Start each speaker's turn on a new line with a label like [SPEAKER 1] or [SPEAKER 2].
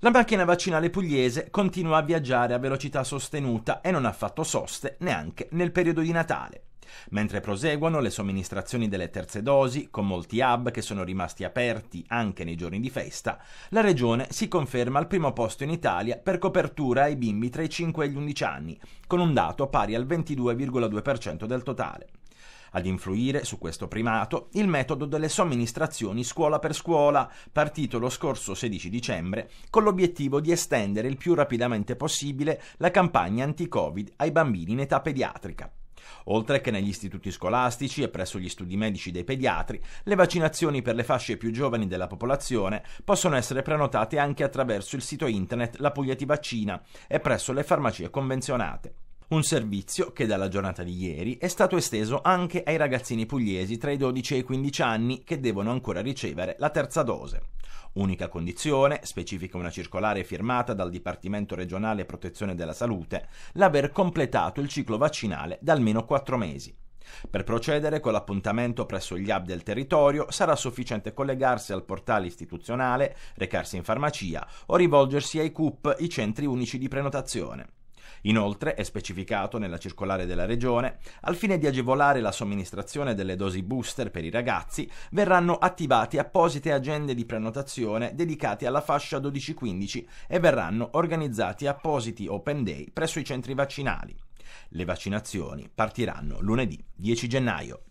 [SPEAKER 1] La macchina vaccinale pugliese continua a viaggiare a velocità sostenuta e non ha fatto soste neanche nel periodo di Natale. Mentre proseguono le somministrazioni delle terze dosi, con molti hub che sono rimasti aperti anche nei giorni di festa, la regione si conferma al primo posto in Italia per copertura ai bimbi tra i 5 e gli 11 anni, con un dato pari al 22,2% del totale. Ad influire su questo primato il metodo delle somministrazioni scuola per scuola, partito lo scorso 16 dicembre, con l'obiettivo di estendere il più rapidamente possibile la campagna anti-Covid ai bambini in età pediatrica. Oltre che negli istituti scolastici e presso gli studi medici dei pediatri, le vaccinazioni per le fasce più giovani della popolazione possono essere prenotate anche attraverso il sito internet La Puglia ti vaccina e presso le farmacie convenzionate. Un servizio che dalla giornata di ieri è stato esteso anche ai ragazzini pugliesi tra i 12 e i 15 anni che devono ancora ricevere la terza dose. Unica condizione, specifica una circolare firmata dal Dipartimento regionale Protezione della Salute, l'aver completato il ciclo vaccinale da almeno 4 mesi. Per procedere con l'appuntamento presso gli hub del territorio sarà sufficiente collegarsi al portale istituzionale, recarsi in farmacia o rivolgersi ai CUP, i centri unici di prenotazione. Inoltre è specificato nella circolare della Regione, al fine di agevolare la somministrazione delle dosi booster per i ragazzi, verranno attivate apposite agende di prenotazione dedicate alla fascia 12-15 e verranno organizzati appositi open day presso i centri vaccinali. Le vaccinazioni partiranno lunedì 10 gennaio.